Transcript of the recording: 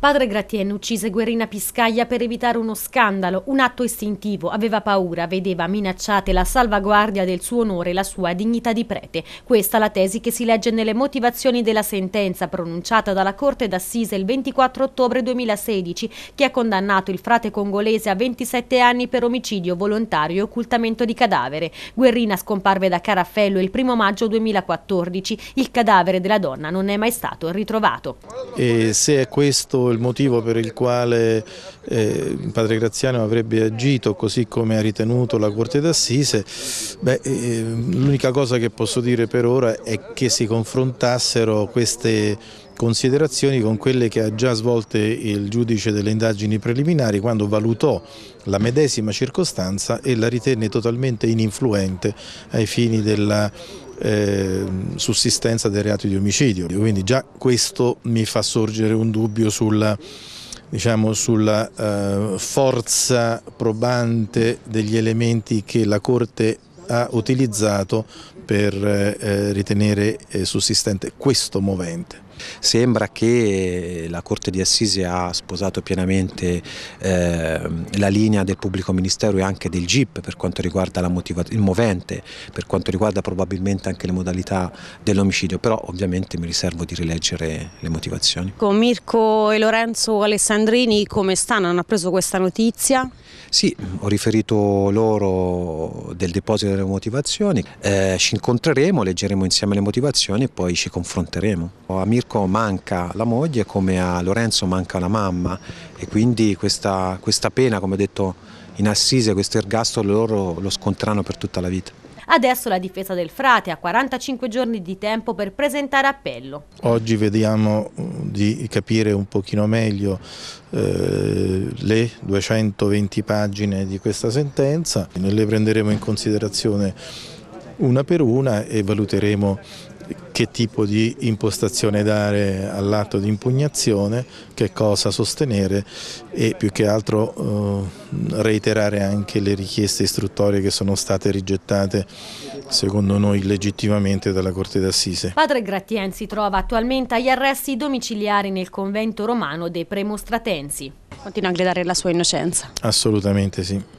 Padre Gratien uccise Guerrina Piscaglia per evitare uno scandalo, un atto istintivo, aveva paura, vedeva minacciate la salvaguardia del suo onore e la sua dignità di prete. Questa è la tesi che si legge nelle motivazioni della sentenza pronunciata dalla Corte d'Assise il 24 ottobre 2016 che ha condannato il frate congolese a 27 anni per omicidio volontario e occultamento di cadavere. Guerrina scomparve da Caraffello il 1 maggio 2014, il cadavere della donna non è mai stato ritrovato. E se è questo il motivo per il quale eh, padre Graziano avrebbe agito così come ha ritenuto la Corte d'Assise, eh, l'unica cosa che posso dire per ora è che si confrontassero queste considerazioni con quelle che ha già svolte il giudice delle indagini preliminari quando valutò la medesima circostanza e la ritenne totalmente ininfluente ai fini della eh, sussistenza del reato di omicidio. Quindi già questo mi fa sorgere un dubbio sulla, diciamo, sulla eh, forza probante degli elementi che la Corte ha utilizzato per eh, ritenere eh, sussistente questo movente. Sembra che eh, la Corte di Assise ha sposato pienamente eh, la linea del pubblico ministero e anche del GIP per quanto riguarda il movente, per quanto riguarda probabilmente anche le modalità dell'omicidio, però ovviamente mi riservo di rileggere le motivazioni. Con Mirko e Lorenzo Alessandrini come stanno? Hanno preso questa notizia? Sì, ho riferito loro del deposito delle motivazioni, eh, incontreremo, leggeremo insieme le motivazioni e poi ci confronteremo. Oh, a Mirko manca la moglie come a Lorenzo manca la mamma e quindi questa, questa pena, come ho detto in assise, questo ergastolo loro lo scontrano per tutta la vita. Adesso la difesa del frate ha 45 giorni di tempo per presentare appello. Oggi vediamo uh, di capire un pochino meglio eh, le 220 pagine di questa sentenza. le prenderemo in considerazione una per una e valuteremo che tipo di impostazione dare all'atto di impugnazione, che cosa sostenere e più che altro eh, reiterare anche le richieste istruttorie che sono state rigettate secondo noi legittimamente dalla Corte d'Assise. Padre Grattien si trova attualmente agli arresti domiciliari nel convento romano dei Premostratensi. Continua a gridare la sua innocenza. Assolutamente sì.